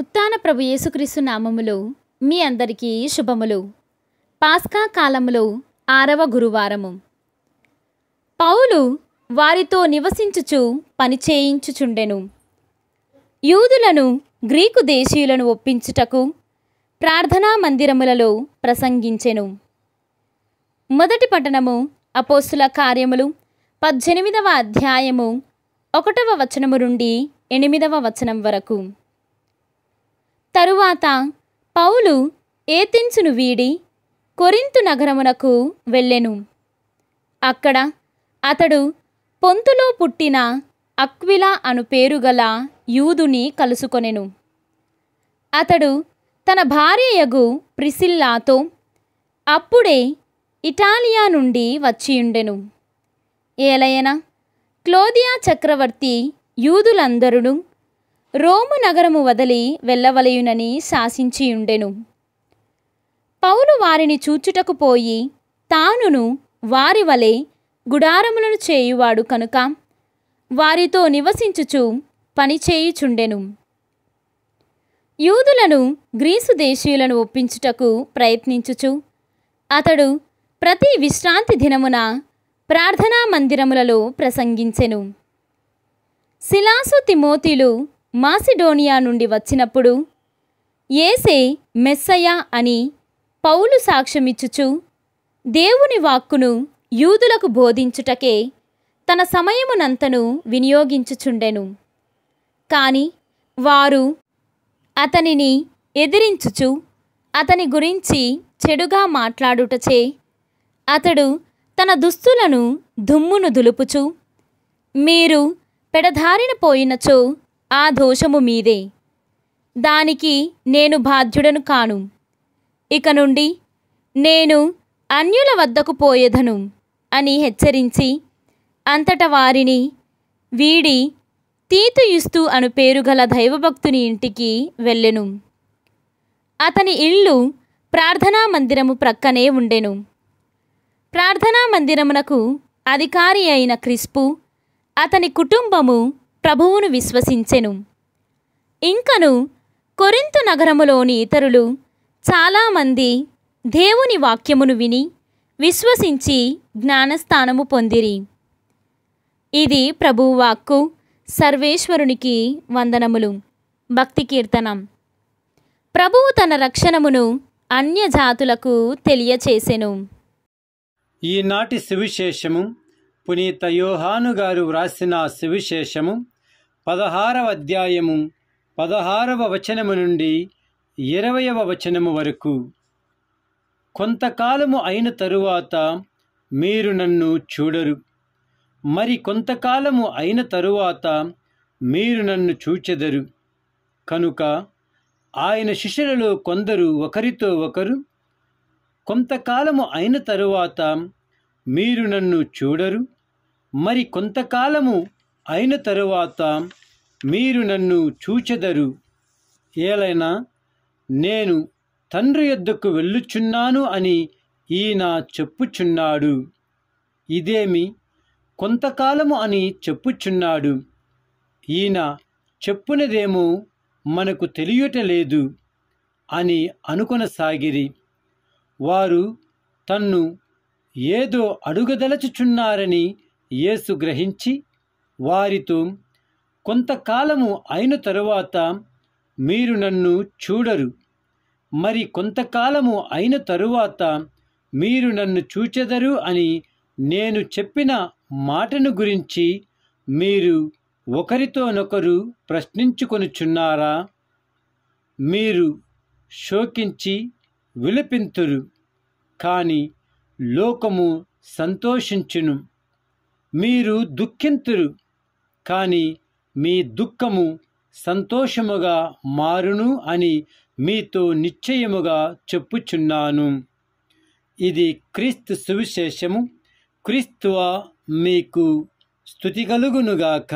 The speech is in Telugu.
ఉత్తాన ప్రభు యేసుక్రీస్తు నామములో మీ అందరికీ శుభములు పాస్కా కాలములో ఆరవ గురువారము పౌలు వారితో నివసించుచు పనిచేయించుచుండెను యూదులను గ్రీకు దేశీయులను ఒప్పించుటకు ప్రార్థనా మందిరములలో ప్రసంగించెను మొదటి పట్టణము అపోస్తుల కార్యములు పద్దెనిమిదవ అధ్యాయము ఒకటవ వచనము నుండి ఎనిమిదవ వచనం వరకు తరువాత పౌలు ఏతిన్సును వీడి కొరింతు నగరమునకు వెళ్ళెను అక్కడ అతడు పొంతులో పుట్టిన అక్విలా అను పేరుగల యూదుని కలుసుకొనెను అతడు తన భార్యయగు ప్రిసిల్లాతో అప్పుడే ఇటాలియా నుండి వచ్చియుండెను ఏలయన క్లోదియా చక్రవర్తి యూదులందరును రోము నగరము వదలి వెళ్ళవలయునని శాసించియుండెను పౌలు వారిని చూచుటకు పోయి తానును వారి వలె గుడారములను చేయువాడు కనుక వారితో నివసించుచు పనిచేయుచుండెను యూదులను గ్రీసు దేశీయులను ఒప్పించుటకు ప్రయత్నించుచు అతడు ప్రతి విశ్రాంతి దినమున ప్రార్థనా మందిరములలో ప్రసంగించెను శిలాసు తిమోతిలు మాసిడోనియా నుండి వచ్చినప్పుడు ఏసే మెస్సయ అని పౌలు సాక్ష్యమిచ్చుచు దేవుని వాక్కును యూదులకు బోధించుటకే తన సమయమునంతను వినియోగించుచుండెను కాని వారు అతనిని ఎదిరించుచు అతని గురించి చెడుగా మాట్లాడుటచే అతడు తన దుస్తులను దుమ్మును దులుపుచు మీరు పెడధారిన పోయినచో ఆ దోషము మీదే దానికి నేను బాధ్యుడను కాను ఇక నుండి నేను అన్యుల వద్దకు పోయేదను అని హెచ్చరించి అంతట వారిని వీడి తీతుయుస్తు అను పేరు గల దైవభక్తుని ఇంటికి వెళ్ళెను అతని ఇల్లు ప్రార్థనా మందిరము ప్రక్కనే ఉండెను ప్రార్థనా మందిరమునకు అధికారి అయిన క్రిస్పు అతని కుటుంబము ప్రభువును విశ్వసించెను ఇంకను కొరింతు నగరములోని ఇతరులు చాలామంది దేవుని వాక్యమును విని విశ్వసించి జ్ఞానస్థానము పొందిరి ఇది ప్రభువు వాక్కు సర్వేశ్వరునికి వందనములు భక్తి కీర్తనం ప్రభువు తన రక్షణమును అన్యజాతులకు తెలియచేసెను ఈనాటి సువిశేషము పునీత యోహాను గారు వ్రాసిన సువిశేషము పదహారవ అధ్యాయము పదహారవ వచనము నుండి ఇరవయవ వచనము వరకు కొంతకాలము అయిన తరువాత మీరు నన్ను చూడరు మరి కొంతకాలము అయిన తరువాత మీరు నన్ను చూచెదరు కనుక ఆయన శిష్యులలో కొందరు ఒకరితో ఒకరు కొంతకాలము అయిన తరువాత మీరు నన్ను చూడరు మరి కొంతకాలము అయిన తరువాత మీరు నన్ను చూచెదరు ఏలైనా నేను తండ్రి ఎద్దుకు వెళ్ళుచున్నాను అని ఈయన చెప్పుచున్నాడు ఇదేమి కొంతకాలము అని చెప్పుచున్నాడు ఈయన చెప్పునదేమో మనకు తెలియటలేదు అని అనుకొనసాగిరి వారు తన్ను ఏదో అడుగుదలచుచున్నారని యేసు గ్రహించి వారితో కొంతకాలము అయిన తరువాత మీరు నన్ను చూడరు మరి కొంతకాలము అయిన తరువాత మీరు నన్ను చూచెదరు అని నేను చెప్పిన మాటను గురించి మీరు ఒకరితోనొకరు ప్రశ్నించుకొనుచున్నారా మీరు శోకించి విలపింతురు కానీ లోకము సంతోషించును మీరు దుఃఖింతురు కానీ మీ దుఃఖము సంతోషముగా మారును అని మీతో నిశ్చయముగా చెప్పుచున్నాను ఇది క్రీస్తు సువిశేషము క్రీస్తువ మీకు స్థుతి కలుగునుగాక